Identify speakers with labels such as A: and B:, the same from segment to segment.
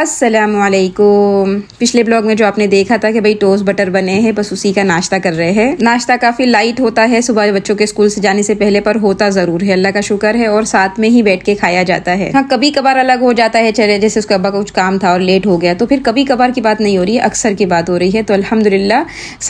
A: असलकुम पिछले ब्लॉग में जो आपने देखा था कि भाई टोस्ट बटर बने हैं बस उसी का नाश्ता कर रहे हैं नाश्ता काफ़ी लाइट होता है सुबह बच्चों के स्कूल से जाने से पहले पर होता ज़रूर है अल्लाह का शुक्र है और साथ में ही बैठ के खाया जाता है हाँ कभी कभार अलग हो जाता है चले जैसे उसका अब्बा कुछ काम था और लेट हो गया तो फिर कभी कभार की बात नहीं हो रही है अक्सर की बात हो रही है तो अलहमदुल्ला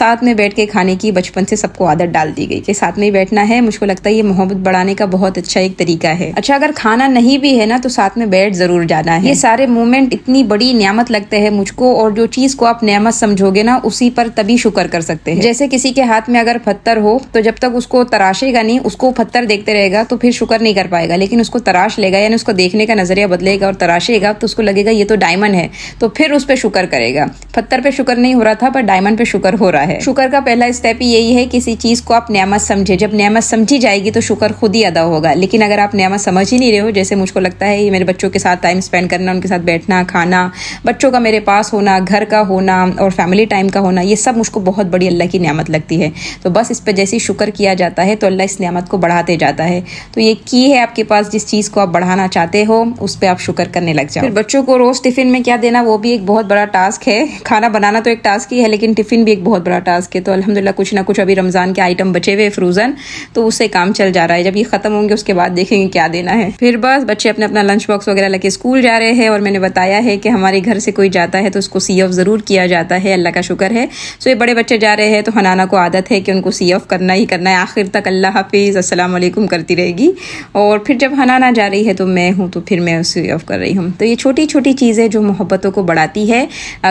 A: साथ में बैठ के खाने की बचपन से सबको आदत डाल दी गई कि साथ में ही बैठना है मुझको लगता है ये मोहब्बत बढ़ाने का बहुत अच्छा एक तरीका है अच्छा अगर खाना नहीं भी है ना तो साथ में बैठ जरूर जाना है ये सारे मूवमेंट इतने कितनी बड़ी नियामत लगते हैं मुझको और जो चीज को आप नियामत समझोगे ना उसी पर तभी शुक्र कर सकते हैं जैसे किसी के हाथ में अगर पत्थर हो तो जब तक उसको तराशेगा नहीं उसको पत्थर देखते रहेगा तो फिर शुक्र नहीं कर पाएगा लेकिन उसको तराश लेगा यानी उसको देखने का नजरिया बदलेगा और तराशेगा तो उसको लगेगा ये तो डायमंड है तो फिर उस पर शुक्र करेगा पत्थर पे शुक्र नहीं हो रहा था पर डायमंड पे शुक्र हो रहा है शुक्र का पहला स्टेप यही है किसी चीज को आप नियामत समझे जब नियामत समझी जाएगी तो शुक्र खुद ही अदा होगा लेकिन अगर आप नियामत समझ ही नहीं रहे हो जैसे मुझको लगता है ये मेरे बच्चों के साथ टाइम स्पेंड करना उनके साथ बैठना खाना खाना बच्चों का मेरे पास होना घर का होना और फैमिली टाइम का होना ये सब मुझको बहुत बड़ी अल्लाह की नियामत लगती है तो बस इस पर जैसे शुक्र किया जाता है तो अल्लाह इस नियामत को बढ़ाते जाता है तो ये की है आपके पास जिस चीज़ को आप बढ़ाना चाहते हो उस पर आप शुक्र करने लग जाओ फिर बच्चों को रोज़ टिफ़िन में क्या देना वो भी एक बहुत बड़ा टास्क है खाना बनाना तो एक टास्क ही है लेकिन टिफ़िन भी एक बहुत बड़ा टास्क है तो अलहमदिल्ला कुछ ना कुछ अभी रमज़ान के आइटम बचे हुए फ्रोज़न तो उससे काम चल जा रहा है जब ये ख़त्म होंगे उसके बाद देखेंगे क्या देना है फिर बस बच्चे अपने अपना लंच बॉक्स वगैरह लेके स्कूल जा रहे हैं और मैंने बताया है है कि हमारे घर से कोई जाता है तो उसको सी ऑफ ज़रूर किया जाता है अल्लाह का शुक्र है सो ये बड़े बच्चे जा रहे हैं तो हनाना को आदत है कि उनको सी ऑफ करना ही करना है आखिर तक अल्लाह हाफिज़ असलकुम करती रहेगी और फिर जब हनाना जा रही है तो मैं हूँ तो फिर मैं सी ऑफ कर रही हूँ तो ये छोटी छोटी चीज़ें जो मोहब्बतों को बढ़ाती है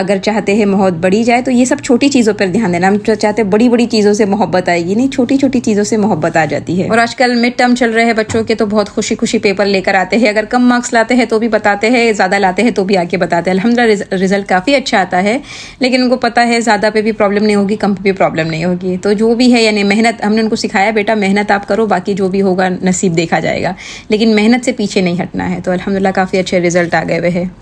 A: अगर चाहते हैं मोहब्बत बढ़ी जाए तो ये सब छोटी चीज़ों पर ध्यान देना हम चाहते हैं बड़ी बड़ी चीज़ों से मोहब्बत आएगी नहीं छोटी छोटी चीज़ों से मोहब्बत आ जाती है और आजकल मिड टर्म चल रहे हैं बच्चों के तो बहुत खुशी खुशी पेपर लेकर आते हैं अगर कम मार्क्स लाते हैं तो भी बताते हैं ज़्यादा लाते हैं तो भी आके करके बताते हैं अलहमदा रिजल्ट काफ़ी अच्छा आता है लेकिन उनको पता है ज़्यादा पे भी प्रॉब्लम नहीं होगी कम पे भी प्रॉब्लम नहीं होगी तो जो भी है यानी मेहनत हमने उनको सिखाया बेटा मेहनत आप करो बाकी जो भी होगा नसीब देखा जाएगा लेकिन मेहनत से पीछे नहीं हटना है तो अलहमदिल्ला काफ़ी अच्छे रिजल्ट आ गए हुए हैं